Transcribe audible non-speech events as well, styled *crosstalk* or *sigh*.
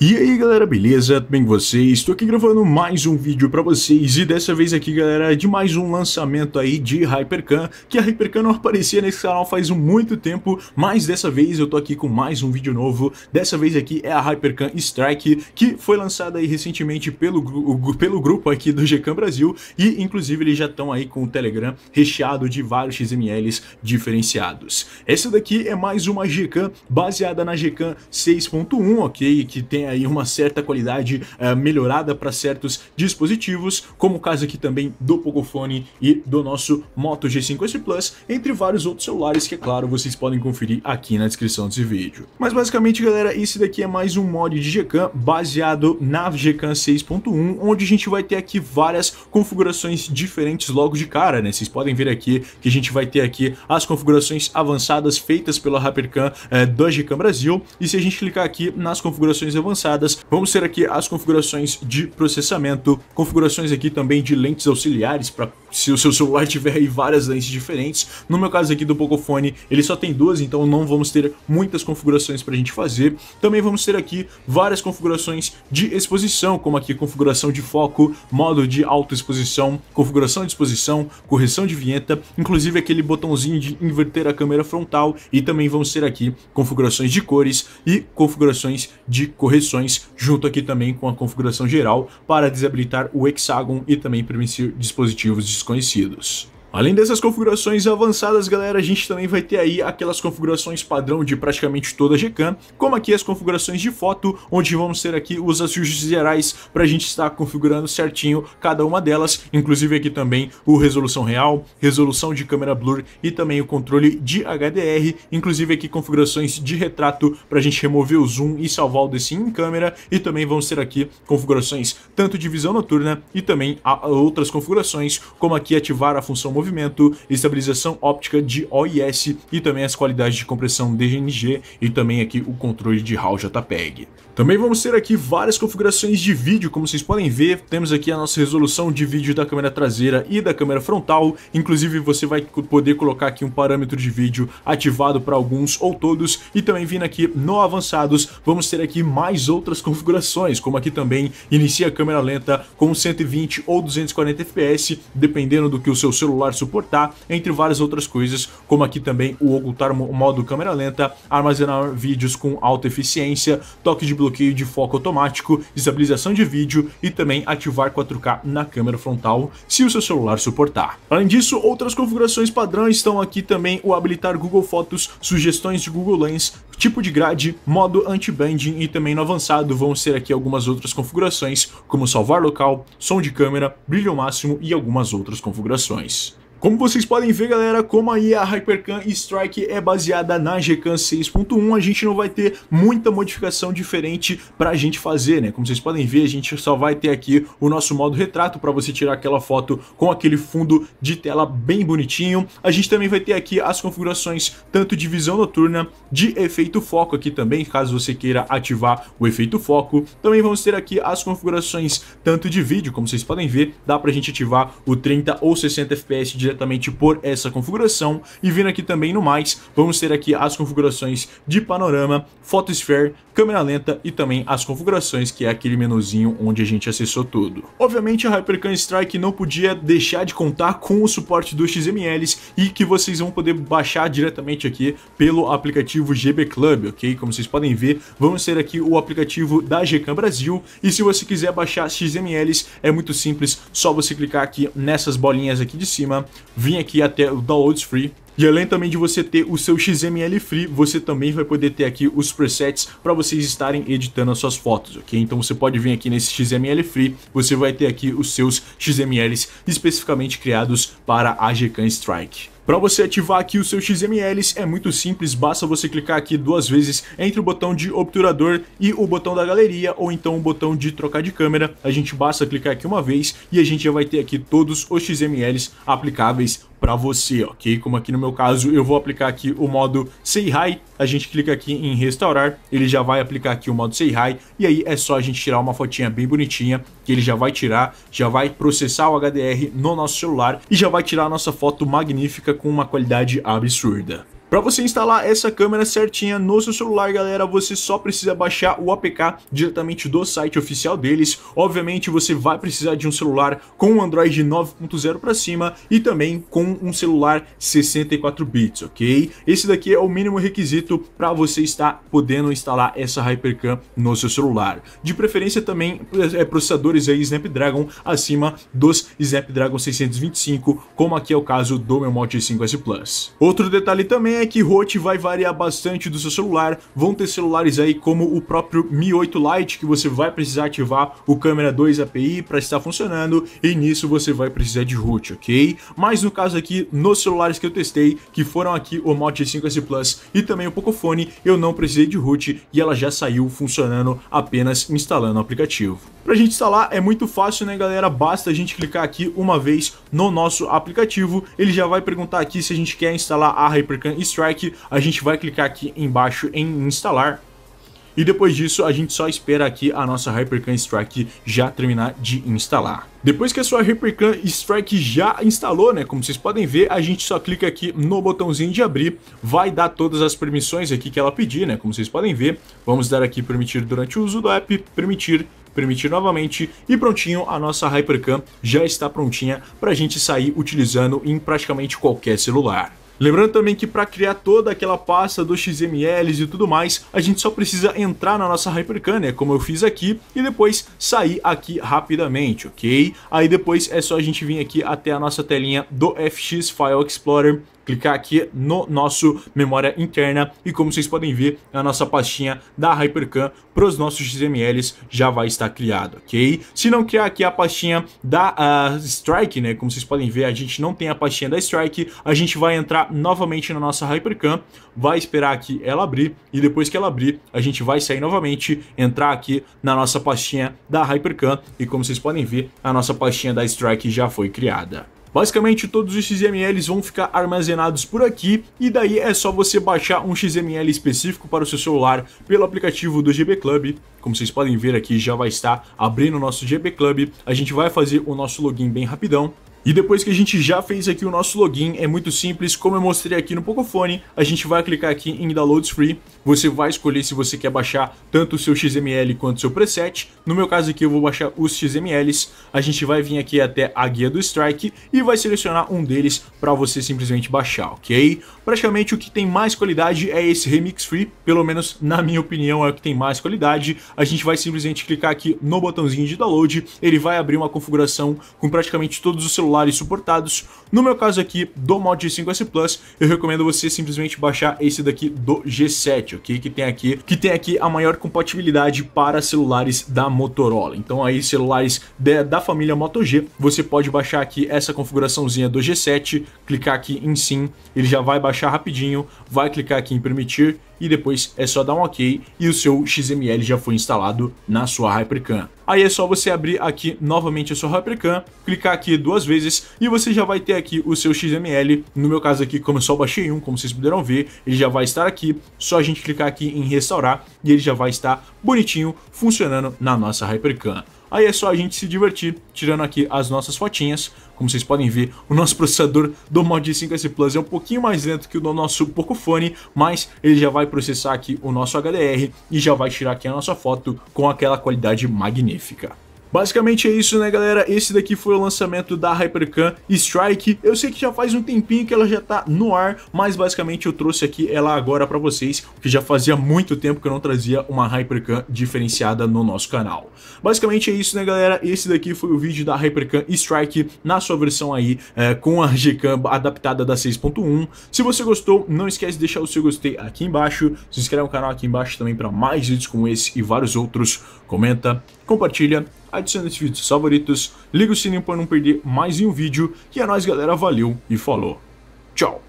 E aí galera, beleza? Tudo bem com vocês? Estou aqui gravando mais um vídeo para vocês e dessa vez aqui galera, de mais um lançamento aí de Hypercan que a Hypercan não aparecia nesse canal faz muito tempo, mas dessa vez eu tô aqui com mais um vídeo novo dessa vez aqui é a Hypercan Strike que foi lançada aí recentemente pelo, pelo grupo aqui do GCAM Brasil e inclusive eles já estão aí com o Telegram recheado de vários XMLs diferenciados. Essa daqui é mais uma GCAM baseada na GCAM 6.1, ok? Que tem aí uma certa qualidade uh, melhorada para certos dispositivos, como o caso aqui também do Pogofone e do nosso Moto G5S Plus, entre vários outros celulares que, é claro, vocês podem conferir aqui na descrição desse vídeo. Mas basicamente, galera, esse daqui é mais um mod de Gcam baseado na Gcam 6.1, onde a gente vai ter aqui várias configurações diferentes logo de cara, né? Vocês podem ver aqui que a gente vai ter aqui as configurações avançadas feitas pela HyperCam é, da Gcam Brasil, e se a gente clicar aqui nas configurações avançadas, avançadas, vamos ter aqui as configurações de processamento, configurações aqui também de lentes auxiliares para se o seu celular *laughs* tiver aí várias lentes diferentes. No meu caso aqui do Pocophone, ele só tem duas, então não vamos ter muitas configurações para a gente fazer. Também vamos ter aqui várias configurações de exposição, como aqui configuração de foco, modo de exposição configuração de exposição, correção de vinheta, inclusive aquele botãozinho de inverter a câmera frontal e também vamos ter aqui configurações de cores e configurações de correção opções, junto aqui também com a configuração geral para desabilitar o hexágono e também permitir dispositivos desconhecidos. Além dessas configurações avançadas, galera, a gente também vai ter aí aquelas configurações padrão de praticamente toda a Gcam, como aqui as configurações de foto, onde vamos ter aqui os ajustes gerais para a gente estar configurando certinho cada uma delas, inclusive aqui também o resolução real, resolução de câmera blur e também o controle de HDR, inclusive aqui configurações de retrato para a gente remover o zoom e salvar o DCI em câmera e também vamos ter aqui configurações tanto de visão noturna e também outras configurações, como aqui ativar a função movimento, estabilização óptica de OIS e também as qualidades de compressão DGNG e também aqui o controle de RAW JPEG. Também vamos ter aqui várias configurações de vídeo, como vocês podem ver, temos aqui a nossa resolução de vídeo da câmera traseira e da câmera frontal, inclusive você vai poder colocar aqui um parâmetro de vídeo ativado para alguns ou todos, e também vindo aqui no avançados, vamos ter aqui mais outras *laughs* configurações, como aqui também inicia a câmera lenta com 120 ou 240 fps, dependendo do que o seu celular suportar, entre várias outras coisas, como aqui também o ocultar o modo câmera lenta, armazenar vídeos com alta eficiência, toque de bloqueio de foco automático, estabilização de vídeo e também ativar 4K na câmera frontal, se o seu celular suportar. Além disso, outras configurações padrão estão aqui também o habilitar Google Fotos, sugestões de Google Lens, tipo de grade, modo anti-banding e também no avançado vão ser aqui algumas outras configurações, como salvar local, som de câmera, brilho máximo e algumas outras configurações. Como vocês podem ver, galera, como aí a Hypercan Strike é baseada na GCAN 6.1, a gente não vai ter muita modificação diferente pra gente fazer, né? Como vocês podem ver, a gente só vai ter aqui o nosso modo retrato para você tirar aquela foto com aquele fundo de tela bem bonitinho. A gente também vai ter aqui as configurações tanto de visão noturna, de efeito foco aqui também, caso você queira ativar o efeito foco. Também vamos ter aqui as configurações tanto de vídeo, como vocês podem ver, dá pra gente ativar o 30 ou 60 FPS de diretamente por essa configuração. E vindo aqui também no mais, vamos ter aqui as configurações de panorama, photosphere, câmera lenta e também as configurações, que é aquele menuzinho onde a gente acessou tudo. Obviamente a Hypercan Strike não podia deixar de contar com o suporte dos XMLs e que vocês vão poder baixar diretamente aqui pelo aplicativo GB Club, ok? Como vocês podem ver, vamos ter aqui o aplicativo da GCAM Brasil e se você quiser baixar XMLs é muito simples, só você clicar aqui nessas bolinhas aqui de cima vir aqui até o Downloads Free. E além também de você ter o seu XML Free, você também vai poder ter aqui os presets para vocês estarem editando as suas fotos, ok? Então você pode vir aqui nesse XML Free, você vai ter aqui os seus XMLs especificamente criados para a Gcam Strike. Para você ativar aqui os seus XMLs é muito simples, basta você clicar aqui duas vezes entre o botão de obturador e o botão da galeria ou então o botão de trocar de câmera. A gente basta clicar aqui uma vez e a gente já vai ter aqui todos os XMLs aplicáveis para você, ok? Como aqui no meu caso, eu vou aplicar aqui o modo Say Hi, a gente clica aqui em restaurar, ele já vai aplicar aqui o modo Say Hi, e aí é só a gente tirar uma fotinha bem bonitinha, que ele já vai tirar, já vai processar o HDR no nosso celular e já vai tirar a nossa foto magnífica com uma qualidade absurda. Para você instalar essa câmera certinha no seu celular, galera, você só precisa baixar o APK diretamente do site oficial deles. Obviamente, você vai precisar de um celular com Android 9.0 para cima e também com um celular 64 bits, ok? Esse daqui é o mínimo requisito para você estar podendo instalar essa Hypercam no seu celular. De preferência também é, processadores aí Snapdragon acima dos Snapdragon 625, como aqui é o caso do meu Moto 5S Plus. Outro detalhe também é que ROT vai variar bastante do seu celular. Vão ter celulares aí como o próprio Mi 8 Lite que você vai precisar ativar o câmera 2 API para estar funcionando e nisso você vai precisar de root, ok? Mas no caso aqui, nos celulares que eu testei, que foram aqui o Note 5S Plus e também o Pocophone, eu não precisei de root e ela já saiu funcionando apenas instalando o aplicativo. Para a gente instalar é muito fácil, né galera? Basta a gente clicar aqui uma vez no nosso aplicativo. Ele já vai perguntar aqui se a gente quer instalar a Hypercan Strike. A gente vai clicar aqui embaixo em instalar. E depois disso, a gente só espera aqui a nossa Hypercan Strike já terminar de instalar. Depois que a sua Hypercan Strike já instalou, né, como vocês podem ver, a gente só clica aqui no botãozinho de abrir, vai dar todas as permissões aqui que ela pedir, né, como vocês podem ver. Vamos dar aqui permitir durante o uso do app, permitir permitir novamente. E prontinho, a nossa Hypercam já está prontinha para a gente sair utilizando em praticamente qualquer celular. Lembrando também que para criar toda aquela pasta dos XMLs e tudo mais, a gente só precisa entrar na nossa Hypercan, né, como eu fiz aqui, e depois sair aqui rapidamente, ok? Aí depois é só a gente vir aqui até a nossa telinha do FX File Explorer clicar aqui no nosso memória interna e como vocês podem ver, a nossa pastinha da Hypercan para os nossos XMLs já vai estar criado, ok? Se não criar aqui a pastinha da uh, Strike, né, como vocês podem ver, a gente não tem a pastinha da Strike, a gente vai entrar novamente na nossa Hypercan, vai esperar aqui ela abrir e depois que ela abrir, a gente vai sair novamente, entrar aqui na nossa pastinha da Hypercan e como vocês podem ver, a nossa pastinha da Strike já foi criada. Basicamente todos os XMLs vão ficar armazenados por aqui e daí é só você baixar um XML específico para o seu celular pelo aplicativo do GB Club. Como vocês podem ver aqui já vai estar abrindo o nosso GB Club, a gente vai fazer o nosso login bem rapidão. E depois que a gente já fez aqui o nosso login, é muito simples, como eu mostrei aqui no Pocophone, a gente vai clicar aqui em Downloads Free, você vai escolher se você quer baixar tanto o seu XML quanto o seu preset, no meu caso aqui eu vou baixar os XMLs, a gente vai vir aqui até a guia do Strike e vai selecionar um deles para você simplesmente baixar, ok? Praticamente o que tem mais qualidade é esse Remix Free, pelo menos na minha opinião é o que tem mais qualidade, a gente vai simplesmente clicar aqui no botãozinho de download, ele vai abrir uma configuração com praticamente todos os celulares celulares suportados. No meu caso aqui, do Moto G5S Plus, eu recomendo você simplesmente baixar esse daqui do G7, ok? Que tem aqui, que tem aqui a maior compatibilidade para celulares da Motorola. Então aí, celulares de, da família Moto G, você pode baixar aqui essa configuraçãozinha do G7, clicar aqui em sim, ele já vai baixar rapidinho, vai clicar aqui em permitir e depois é só dar um OK e o seu XML já foi instalado na sua Hypercan. Aí é só você abrir aqui novamente a sua Hypercan, clicar aqui duas vezes e você já vai ter aqui o seu XML. No meu caso aqui, como eu só baixei um, como vocês puderam ver, ele já vai estar aqui. Só a gente clicar aqui em restaurar e ele já vai estar bonitinho funcionando na nossa Hypercan. Aí é só a gente se divertir tirando aqui as nossas fotinhas. Como vocês podem ver, o nosso processador do Mod 5S Plus é um pouquinho mais lento que o do nosso Pocophone, mas ele já vai processar aqui o nosso HDR e já vai tirar aqui a nossa foto com aquela qualidade magnífica. Basicamente é isso, né, galera? Esse daqui foi o lançamento da Hypercan Strike. Eu sei que já faz um tempinho que ela já tá no ar, mas basicamente eu trouxe aqui ela agora pra vocês, porque já fazia muito tempo que eu não trazia uma Hypercan diferenciada no nosso canal. Basicamente é isso, né, galera? Esse daqui foi o vídeo da Hypercan Strike na sua versão aí, é, com a GCAM adaptada da 6.1. Se você gostou, não esquece de deixar o seu gostei aqui embaixo, se inscreve no canal aqui embaixo também para mais vídeos como esse e vários outros. Comenta, compartilha adiciona esse vídeo aos favoritos, liga o sininho para não perder mais nenhum vídeo. E é nóis, galera. Valeu e falou. Tchau.